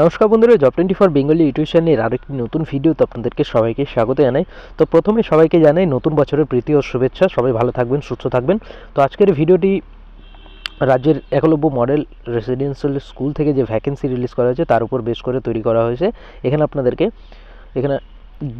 নমস্কার বন্ধুরা job twenty four Bengali আরও একটি নতুন ভিডিওতে আপনাদেরকে সবাইকে স্বাগত জানাই তো প্রথমে সবাইকে জানাই নতুন বছরের প্রীতি ও শুভেচ্ছা সবাই ভালো থাকবেন সুস্থ থাকবেন তো আজকের ভিডিওটি রাজ্যের একলব্য মডেল রেসিডেন্সিয়াল স্কুল থেকে যে ভ্যাকেন্সি রিলিজ করা হয়েছে তার উপর বেশ করে তৈরি করা হয়েছে এখানে আপনাদেরকে এখানে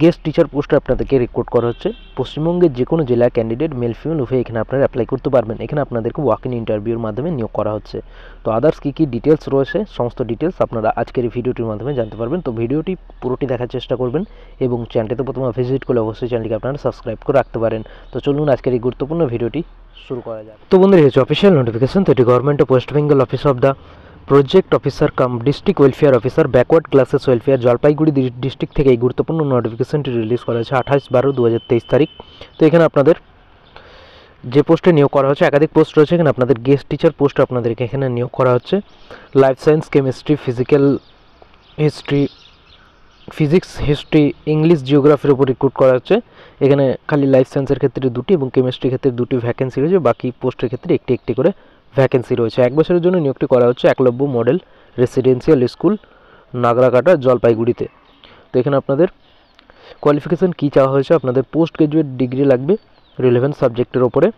গেস্ট টিচার পোস্টে আপনাদেরকে রেকর্ড করা হচ্ছে পশ্চিমবঙ্গের যে কোনো জেলা ক্যান্ডিডেট মেল ফিমেল উভয় এখানে আপনারা অ্যাপ্লাই করতে পারবেন এখানে আপনাদেরকে ওয়াক ইন ইন্টারভিউর মাধ্যমে নিয়োগ করা হচ্ছে তো আদার্স কী কী ডিটেলস রয়েছে সমস্ত ডিটেলস আপনারা আজকের এই ভিডিওটির মাধ্যমে জানতে পারবেন তো ভিডিওটি পুরোটি দেখার চেষ্টা করবেন এবং চ্যানেলটিতে প্রথমে ভিজিট করলে অবশ্যই চ্যানেলটিকে আপনারা সাবস্ক্রাইব করে রাখতে পারেন তো চলুন আজকের এই গুরুত্বপূর্ণ ভিডিওটি শুরু করা যায় তো বন্ধুরা হচ্ছে অফিসিয়াল নোটিফিকেশন তো এটি government of West Bengal office of the project officer cum district welfare officer backward classes welfare Jalpaiguri district থেকে এই গুরুত্বপূর্ণ নোটিফিকেশনটি রিলিজ করা হয়েছে আঠাশ বারো দু তারিখ তো এখানে আপনাদের যে পোস্টে নিয়োগ করা হচ্ছে একাধিক পোস্ট রয়েছে এখানে আপনাদের গেস্ট টিচার পোস্ট আপনাদেরকে এখানে নিয়োগ করা হচ্ছে life science chemistry physical history physics history English জিওগ্রাফির উপর রিক্রুট করা হচ্ছে এখানে খালি লাইফ সায়েন্সের ক্ষেত্রে দুটি এবং কেমিস্ট্রির ক্ষেত্রে দুটি ভ্যাকেন্সি রয়েছে বাকি পোস্টের ক্ষেত্রে একটি একটি করে ভ্যাকেন্সি রয়েছে এক বছরের জন্য নিয়োগটি করা হচ্ছে Eklavya model residential school Nagrakata জলপাইগুড়িতে তো এখানে আপনাদের কোয়ালিফিকেশান কী চাওয়া হয়েছে আপনাদের পোস্ট গ্রাজুয়েট ডিগ্রি লাগবে রিলেভেন্ট সাবজেক্টের ওপরে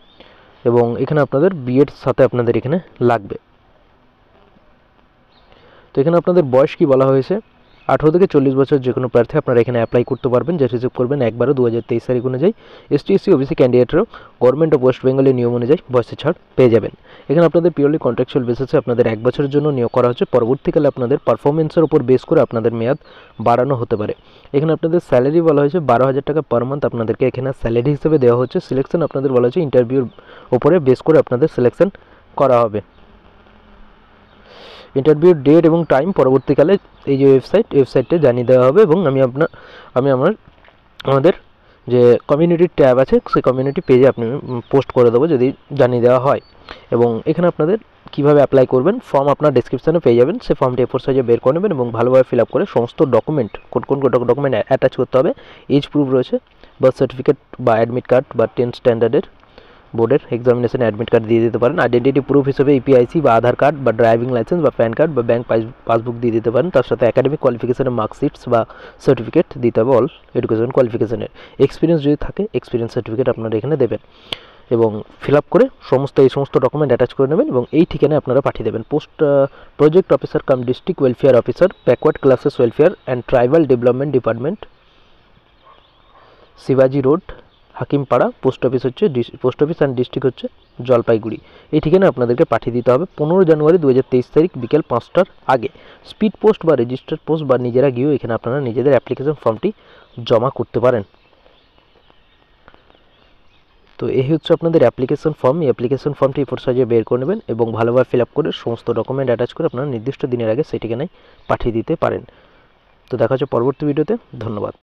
এবং এখানে আপনাদের বিএড সাথে আপনাদের এখানে লাগবে তো এখানে আপনাদের বয়স কি বলা হয়েছে আঠারো থেকে চল্লিশ বছর যে কোনো প্রার্থী আপনারা এখানে অ্যাপ্লাই করতে পারবেন যে রিসিভ করবেন একবারও দু হাজার তেইশ তারিখ অনুযায়ী এসটি সি ওবিসি ক্যান্ডিডেটরাও গভর্নমেন্ট অফ ওয়েস্ট বেঙ্গলের নিয়ম অনুযায়ী বয়সে ছাড় পেয়ে যাবেন এখানে আপনাদের পিওরলি কন্ট্রাকচুয়াল বেসিসে আপনাদের এক বছরের জন্য নিয়োগ করা হচ্ছে পরবর্তীকালে আপনাদের পারফরমেন্সের উপর বেস করে আপনাদের মেয়াদ বাড়ানো হতে পারে এখানে আপনাদের স্যালারি বলা হয়েছে বারো হাজার টাকা পার মান্থ আপনাদেরকে এখানে স্যালারি হিসেবে দেওয়া হচ্ছে সিলেকশন আপনাদের বলা হয়েছে ইন্টারভিউর ওপরে বেস করে আপনাদের সিলেকশন করা হবে ইন্টারভিউর ডেট এবং টাইম পরবর্তীকালে এই যে ওয়েবসাইট ওয়েবসাইটে জানিয়ে দেওয়া হবে এবং আমি আপনার আমি আমার আমাদের যে কমিউনিটির ট্যাব আছে সেই কমিউনিটি পেজে আপনি পোস্ট করে দেবো যদি জানিয়ে দেওয়া হয় এবং এখানে আপনাদের কীভাবে অ্যাপ্লাই করবেন ফর্ম আপনার ডিসক্রিপশানে পেয়ে যাবেন সেই ফর্মটি এফোর সাইজে বের করে নেবেন এবং ভালোভাবে ফিল আপ করে সমস্ত ডকুমেন্ট কোন কোন ডকুমেন্ট অ্যাটাচ করতে হবে এজ প্রুফ রয়েছে বার্থ সার্টিফিকেট বা অ্যাডমিট কার্ড বা টেন্থ স্ট্যান্ডার্ডের বোর্ডের এক্সামিনেশন অ্যাডমিট কার্ড দিয়ে দিতে পারেন আইডেন্টিটি প্রুফ হিসেবে ইপিআইসি e বা আধার কার্ড বা ড্রাইভিং লাইসেন্স বা প্যান কার্ড বা ব্যাঙ্ক পাসবুক দিয়ে দিতে পারেন তার সাথে একাডেমিক কোয়ালিফিকেশনের মার্কশিটস বা সার্টিফিকেট দিতে হবে অল এডুকেশন কোয়ালিফিকেশনের এক্সপিরিয়েন্স যদি থাকে এক্সপিরিয়েন্স সার্টিফিকেট আপনারা এখানে দেবেন এবং ফিল আপ করে সমস্ত এই সমস্ত ডকুমেন্ট অ্যাটাচ করে নেবেন এবং এই ঠিকানায় আপনারা পাঠিয়ে দেবেন post project officer cum district welfare officer backward classes welfare and tribal development department শিবাজি রোড হাকিমপাড়া পোস্ট অফিস হচ্ছে পোস্ট অফিস অ্যান্ড ডিস্ট্রিক্ট হচ্ছে জলপাইগুড়ি এই ঠিকানা আপনাদেরকে পাঠিয়ে দিতে হবে পনেরো জানুয়ারি দু তারিখ বিকেল পাঁচটার আগে স্পিড পোস্ট বা রেজিস্টার্ড পোস্ট বা নিজেরা গিয়েও এখানে আপনারা নিজেদের অ্যাপ্লিকেশন ফর্মটি জমা করতে পারেন তো এই হচ্ছে আপনাদের অ্যাপ্লিকেশন ফর্ম এই অ্যাপ্লিকেশন ফর্মটি এপোর্ট সাইজে বের করে নেবেন এবং ভালোভাবে ফিল আপ করে সমস্ত ডকুমেন্ট অ্যাটাচ করে আপনারা নির্দিষ্ট দিনের আগে সেই ঠিকানায় পাঠিয়ে দিতে পারেন তো দেখা হচ্ছে পরবর্তী ভিডিওতে ধন্যবাদ